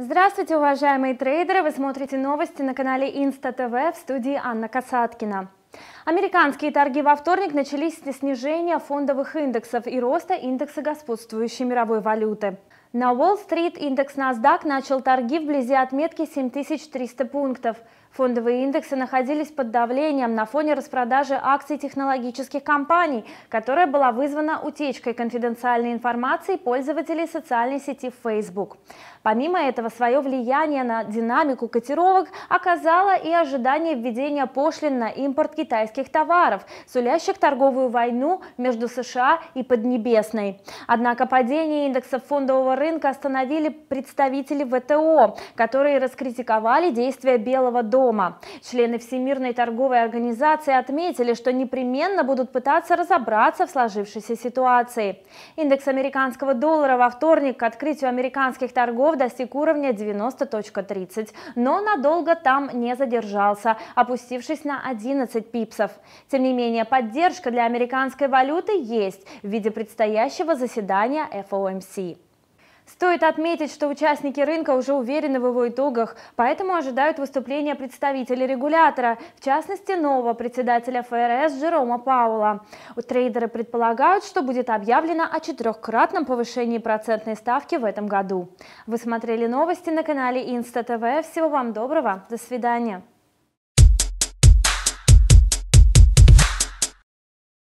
Здравствуйте, уважаемые трейдеры! Вы смотрите новости на канале Инста ТВ в студии Анна Касаткина. Американские торги во вторник начались с снижения фондовых индексов и роста индекса господствующей мировой валюты. На Уолл-стрит индекс NASDAQ начал торги вблизи отметки 7300 пунктов. Фондовые индексы находились под давлением на фоне распродажи акций технологических компаний, которая была вызвана утечкой конфиденциальной информации пользователей социальной сети Facebook. Помимо этого, свое влияние на динамику котировок оказало и ожидание введения пошлин на импорт китайских товаров, сулящих торговую войну между США и Поднебесной. Однако падение индексов фондового рынка остановили представители ВТО, которые раскритиковали действия Белого дома. Члены Всемирной торговой организации отметили, что непременно будут пытаться разобраться в сложившейся ситуации. Индекс американского доллара во вторник к открытию американских торгов достиг уровня 90.30, но надолго там не задержался, опустившись на 11 пипсов. Тем не менее, поддержка для американской валюты есть в виде предстоящего заседания FOMC. Стоит отметить, что участники рынка уже уверены в его итогах, поэтому ожидают выступления представителей регулятора, в частности, нового председателя ФРС Джерома Паула. Трейдеры предполагают, что будет объявлено о четырехкратном повышении процентной ставки в этом году. Вы смотрели новости на канале Инста ТВ. Всего вам доброго. До свидания.